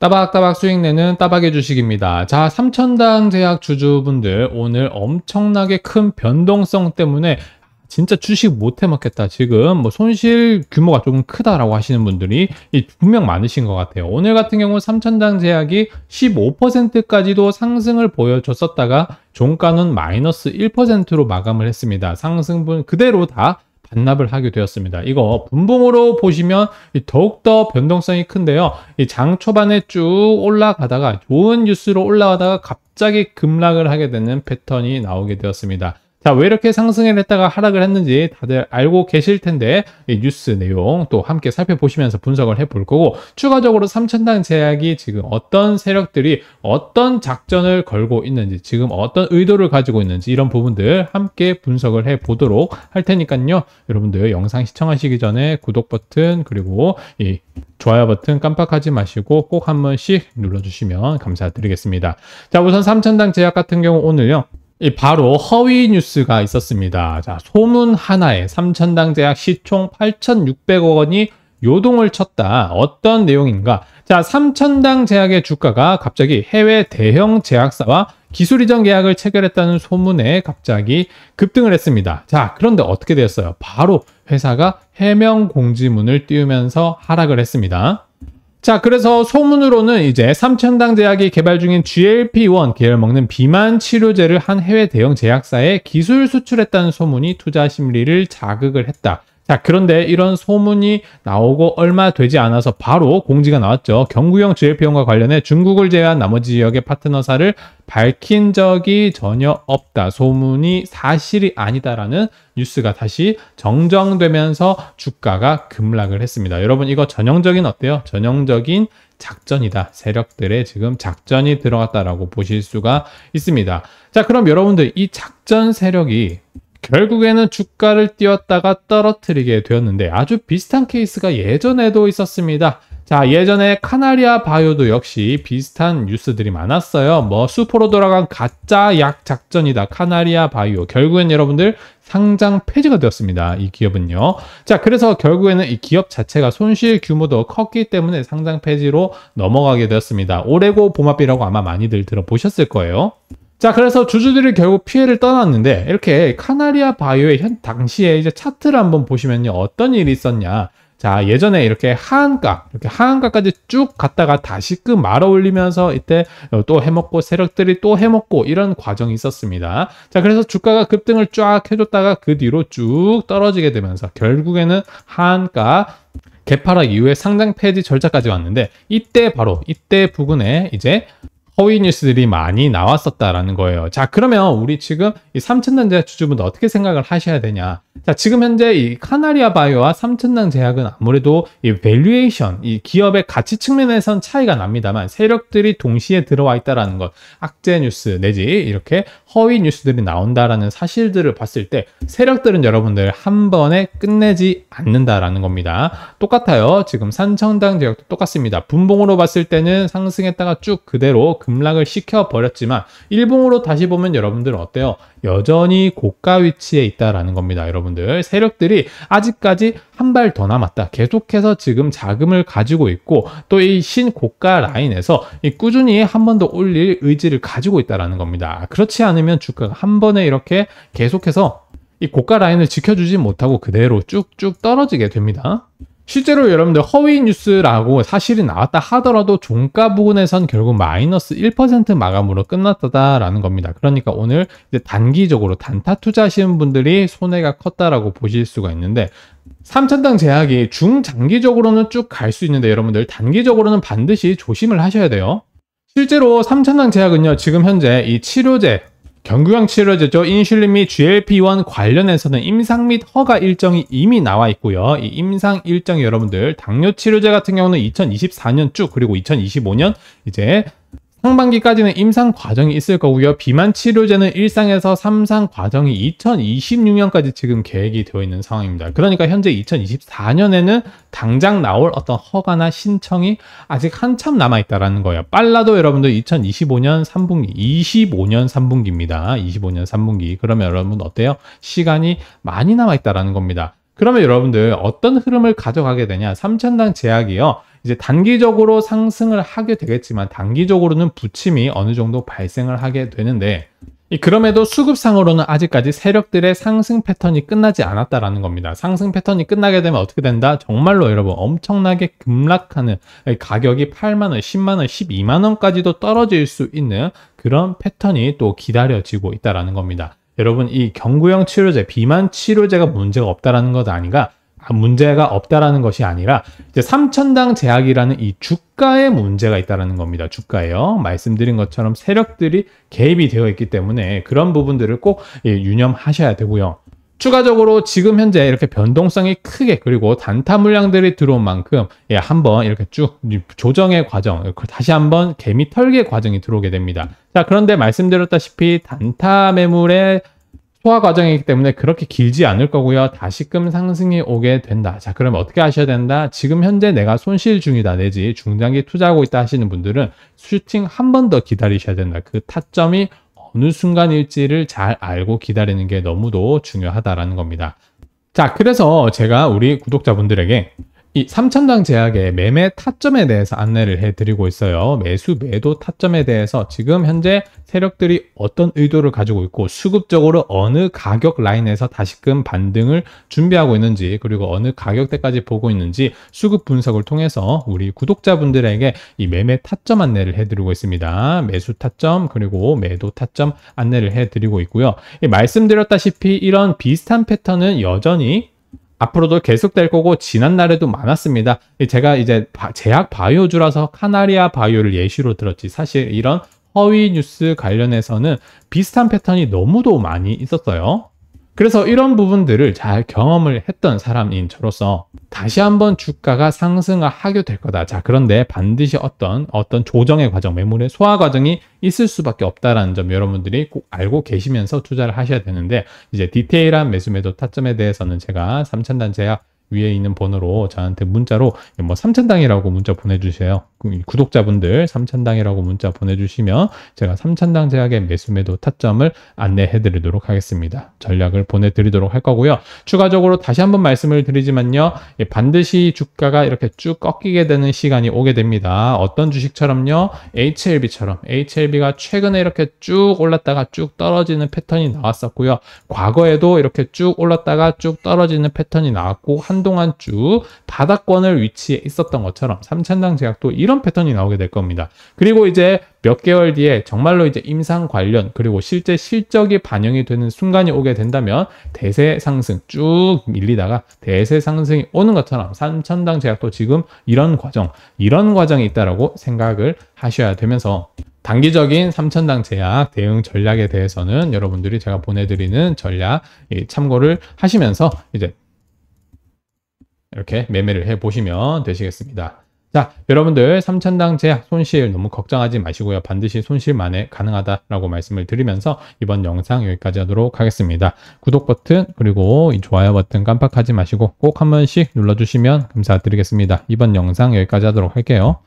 따박따박 수익 내는 따박의 주식입니다. 자, 삼천당 제약 주주분들 오늘 엄청나게 큰 변동성 때문에 진짜 주식 못 해먹겠다. 지금 뭐 손실 규모가 조금 크다라고 하시는 분들이 분명 많으신 것 같아요. 오늘 같은 경우 삼천당 제약이 15%까지도 상승을 보여줬었다가 종가는 마이너스 1%로 마감을 했습니다. 상승분 그대로 다 반납을 하게 되었습니다. 이거 분봉으로 보시면 더욱더 변동성이 큰데요. 장 초반에 쭉 올라가다가 좋은 뉴스로 올라가다가 갑자기 급락을 하게 되는 패턴이 나오게 되었습니다. 자, 왜 이렇게 상승을 했다가 하락을 했는지 다들 알고 계실 텐데 뉴스 내용 또 함께 살펴보시면서 분석을 해 볼 거고 추가적으로 삼천당 제약이 지금 어떤 세력들이 어떤 작전을 걸고 있는지 지금 어떤 의도를 가지고 있는지 이런 부분들 함께 분석을 해보도록 할 테니까요. 여러분들 영상 시청하시기 전에 구독 버튼 그리고 이 좋아요 버튼 깜빡하지 마시고 꼭 한 번씩 눌러주시면 감사드리겠습니다. 자, 우선 삼천당 제약 같은 경우 오늘요. 바로 허위 뉴스가 있었습니다. 자, 소문 하나에 3천당 제약 시총 8,600억 원이 요동을 쳤다. 어떤 내용인가? 자, 삼천당 제약의 주가가 갑자기 해외 대형 제약사와 기술 이전 계약을 체결했다는 소문에 갑자기 급등을 했습니다. 자, 그런데 어떻게 되었어요? 바로 회사가 해명 공지문을 띄우면서 하락을 했습니다. 자, 그래서 소문으로는 이제 삼천당 제약이 개발 중인 GLP-1 계열 먹는 비만 치료제를 한 해외 대형 제약사에 기술 수출했다는 소문이 투자 심리를 자극을 했다. 자, 그런데 이런 소문이 나오고 얼마 되지 않아서 바로 공지가 나왔죠. 경구형 GLP용과 관련해 중국을 제외한 나머지 지역의 파트너사를 밝힌 적이 전혀 없다. 소문이 사실이 아니다라는 뉴스가 다시 정정되면서 주가가 급락을 했습니다. 여러분 이거 전형적인 어때요? 전형적인 작전이다. 세력들의 지금 작전이 들어갔다라고 보실 수가 있습니다. 자, 그럼 여러분들 이 작전 세력이 결국에는 주가를 띄웠다가 떨어뜨리게 되었는데 아주 비슷한 케이스가 예전에도 있었습니다. 자, 예전에 카나리아 바이오도 역시 비슷한 뉴스들이 많았어요. 뭐 수포로 돌아간 가짜 약 작전이다. 카나리아 바이오. 결국엔 여러분들 상장 폐지가 되었습니다. 이 기업은요. 자, 그래서 결국에는 이 기업 자체가 손실 규모도 컸기 때문에 상장 폐지로 넘어가게 되었습니다. 오레고 봄합비라고 아마 많이들 들어보셨을 거예요. 자, 그래서 주주들이 결국 피해를 떠났는데 이렇게 카나리아 바이오의 현 당시에 이제 차트를 한번 보시면요. 어떤 일이 있었냐. 자, 예전에 이렇게 하한가, 이렇게 하한가까지 쭉 갔다가 다시끔 말아 올리면서 이때 또 해먹고 세력들이 또 해먹고 이런 과정이 있었습니다. 자, 그래서 주가가 급등을 쫙 해줬다가 그 뒤로 쭉 떨어지게 되면서 결국에는 하한가 개파락 이후에 상장 폐지 절차까지 왔는데 이때 바로 이때 부근에 이제 허위 뉴스들이 많이 나왔었다라는 거예요. 자, 그러면 우리 지금 이 삼천 년대 주주분 어떻게 생각을 하셔야 되냐? 자, 지금 현재 이 카나리아 바이오와 삼천당 제약은 아무래도 이 밸류에이션, 이 기업의 가치 측면에선 차이가 납니다만 세력들이 동시에 들어와 있다라는 것, 악재 뉴스 내지 이렇게 허위 뉴스들이 나온다라는 사실들을 봤을 때 세력들은 여러분들 한 번에 끝내지 않는다라는 겁니다. 똑같아요. 지금 삼천당 제약도 똑같습니다. 분봉으로 봤을 때는 상승했다가 쭉 그대로 급락을 시켜버렸지만 일봉으로 다시 보면 여러분들은 어때요? 여전히 고가 위치에 있다라는 겁니다. 여러분 여러분들 세력들이 아직까지 한 발 더 남았다. 계속해서 지금 자금을 가지고 있고 또 이 신고가 라인에서 이 꾸준히 한 번 더 올릴 의지를 가지고 있다라는 겁니다. 그렇지 않으면 주가가 한 번에 이렇게 계속해서 이 고가 라인을 지켜주지 못하고 그대로 쭉쭉 떨어지게 됩니다. 실제로 여러분들 허위 뉴스라고 사실이 나왔다 하더라도 종가 부근에선 결국 마이너스 1% 마감으로 끝났다라는 겁니다. 그러니까 오늘 단기적으로 단타 투자하시는 분들이 손해가 컸다라고 보실 수가 있는데 3천당 제약이 중장기적으로는 쭉 갈 수 있는데 여러분들 단기적으로는 반드시 조심을 하셔야 돼요. 실제로 3천당 제약은요 지금 현재 이 치료제 경구강 치료제죠. 인슐린 및 GLP-1 관련해서는 임상 및 허가 일정이 이미 나와 있고요. 이 임상 일정 이 여러분들 당뇨 치료제 같은 경우는 2024년 쭉 그리고 2025년 이제 상반기까지는 임상 과정이 있을 거고요. 비만 치료제는 일상에서 삼상 과정이 2026년까지 지금 계획이 되어 있는 상황입니다. 그러니까 현재 2024년에는 당장 나올 어떤 허가나 신청이 아직 한참 남아있다라는 거예요. 빨라도 여러분들 2025년 3분기, 25년 3분기입니다. 25년 3분기. 그러면 여러분 어때요? 시간이 많이 남아있다라는 겁니다. 그러면 여러분들 어떤 흐름을 가져가게 되냐? 삼천당 제약이요. 이제 단기적으로 상승을 하게 되겠지만 단기적으로는 부침이 어느 정도 발생을 하게 되는데 그럼에도 수급상으로는 아직까지 세력들의 상승 패턴이 끝나지 않았다라는 겁니다. 상승 패턴이 끝나게 되면 어떻게 된다? 정말로 여러분 엄청나게 급락하는 가격이 8만원, 10만원, 12만원까지도 떨어질 수 있는 그런 패턴이 또 기다려지고 있다라는 겁니다. 여러분 이 경구형 치료제, 비만 치료제가 문제가 없다라는 것 아닌가? 아, 문제가 없다라는 것이 아니라 이제 삼천당 제약이라는 이 주가에 문제가 있다라는 겁니다. 주가에요. 말씀드린 것처럼 세력들이 개입이 되어 있기 때문에 그런 부분들을 꼭 예, 유념하셔야 되고요. 추가적으로 지금 현재 이렇게 변동성이 크게 그리고 단타 물량들이 들어온 만큼 예, 한번 이렇게 쭉 조정의 과정 그 다시 한번 개미 털기의 과정이 들어오게 됩니다. 자 그런데 말씀드렸다시피 단타 매물의 소화 과정이기 때문에 그렇게 길지 않을 거고요. 다시금 상승이 오게 된다. 자, 그럼 어떻게 하셔야 된다? 지금 현재 내가 손실 중이다 내지 중장기 투자하고 있다 하시는 분들은 슈팅 한 번 더 기다리셔야 된다. 그 타점이 어느 순간일지를 잘 알고 기다리는 게 너무도 중요하다라는 겁니다. 자, 그래서 제가 우리 구독자분들에게 이 3천장 제약의 매매 타점에 대해서 안내를 해드리고 있어요. 매수 매도 타점에 대해서 지금 현재 세력들이 어떤 의도를 가지고 있고 수급적으로 어느 가격 라인에서 다시금 반등을 준비하고 있는지 그리고 어느 가격대까지 보고 있는지 수급 분석을 통해서 우리 구독자분들에게 이 매매 타점 안내를 해드리고 있습니다. 매수 타점 그리고 매도 타점 안내를 해드리고 있고요. 말씀드렸다시피 이런 비슷한 패턴은 여전히 앞으로도 계속될 거고 지난 날에도 많았습니다. 제가 이제 제약 바이오주라서 카나리아 바이오를 예시로 들었지 사실 이런 허위 뉴스 관련해서는 비슷한 패턴이 너무도 많이 있었어요. 그래서 이런 부분들을 잘 경험을 했던 사람인 저로서 다시 한번 주가가 상승하게 될 거다. 자, 그런데 반드시 어떤 어떤 조정의 과정, 매물의 소화 과정이 있을 수밖에 없다라는 점 여러분들이 꼭 알고 계시면서 투자를 하셔야 되는데 이제 디테일한 매수 매도 타점에 대해서는 제가 3천 단제약 위에 있는 번호로 저한테 문자로 뭐 삼천당이라고 문자 보내주세요. 그 구독자분들 삼천당이라고 문자 보내주시면 제가 삼천당 제약의 매수매도 타점을 안내해드리도록 하겠습니다. 전략을 보내드리도록 할 거고요. 추가적으로 다시 한번 말씀을 드리지만요. 예, 반드시 주가가 이렇게 쭉 꺾이게 되는 시간이 오게 됩니다. 어떤 주식처럼요. HLB처럼 HLB가 최근에 이렇게 쭉 올랐다가 쭉 떨어지는 패턴이 나왔었고요. 과거에도 이렇게 쭉 올랐다가 쭉 떨어지는 패턴이 나왔고 한 한동안 쭉 바닥권을 위치해 있었던 것처럼 3천당 제약도 이런 패턴이 나오게 될 겁니다. 그리고 이제 몇 개월 뒤에 정말로 이제 임상 관련 그리고 실제 실적이 반영이 되는 순간이 오게 된다면 대세 상승 쭉 밀리다가 대세 상승이 오는 것처럼 3천당 제약도 지금 이런 과정 이런 과정이 있다라고 생각을 하셔야 되면서 단기적인 3천당 제약 대응 전략에 대해서는 여러분들이 제가 보내드리는 전략 참고를 하시면서 이제 이렇게 매매를 해보시면 되시겠습니다. 자, 여러분들 삼천당 제약 손실 너무 걱정하지 마시고요. 반드시 손실 만에 가능하다라고 말씀을 드리면서 이번 영상 여기까지 하도록 하겠습니다. 구독 버튼 그리고 이 좋아요 버튼 깜빡하지 마시고 꼭 한 번씩 눌러주시면 감사드리겠습니다. 이번 영상 여기까지 하도록 할게요.